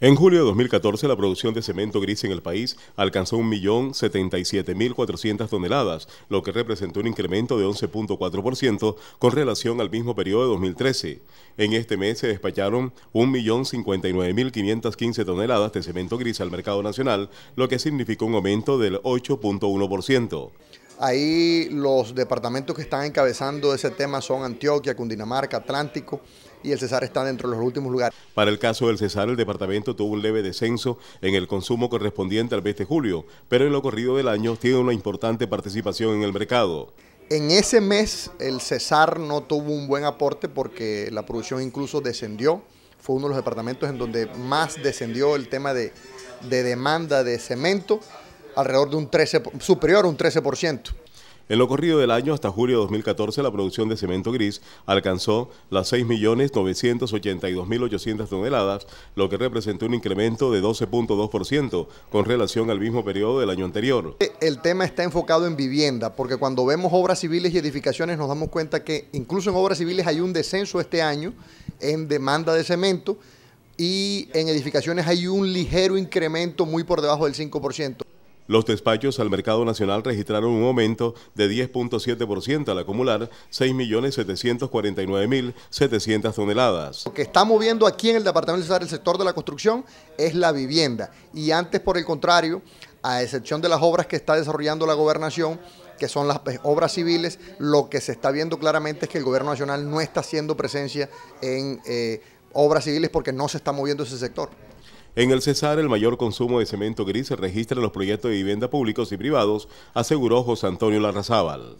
En julio de 2014, la producción de cemento gris en el país alcanzó 1.077.400 toneladas, lo que representó un incremento de 11.4% con relación al mismo periodo de 2013. En este mes se despacharon 1.059.515 toneladas de cemento gris al mercado nacional, lo que significó un aumento del 8.1%. Ahí los departamentos que están encabezando ese tema son Antioquia, Cundinamarca, Atlántico y el Cesar está dentro de los últimos lugares. Para el caso del Cesar, el departamento tuvo un leve descenso en el consumo correspondiente al mes de julio, pero en lo corrido del año tiene una importante participación en el mercado. En ese mes el Cesar no tuvo un buen aporte porque la producción incluso descendió. Fue uno de los departamentos en donde más descendió el tema de, de demanda de cemento alrededor de un 13, superior a un 13%. En lo corrido del año hasta julio de 2014, la producción de cemento gris alcanzó las 6.982.800 toneladas, lo que representó un incremento de 12.2% con relación al mismo periodo del año anterior. Eh, el tema está enfocado en vivienda, porque cuando vemos obras civiles y edificaciones nos damos cuenta que incluso en obras civiles hay un descenso este año en demanda de cemento y en edificaciones hay un ligero incremento muy por debajo del 5%. Los despachos al mercado nacional registraron un aumento de 10.7% al acumular 6.749.700 toneladas. Lo que está moviendo aquí en el Departamento de el sector de la construcción es la vivienda. Y antes, por el contrario, a excepción de las obras que está desarrollando la gobernación, que son las pues, obras civiles, lo que se está viendo claramente es que el gobierno nacional no está haciendo presencia en eh, obras civiles porque no se está moviendo ese sector. En el Cesar, el mayor consumo de cemento gris se registra en los proyectos de vivienda públicos y privados, aseguró José Antonio Larrazábal.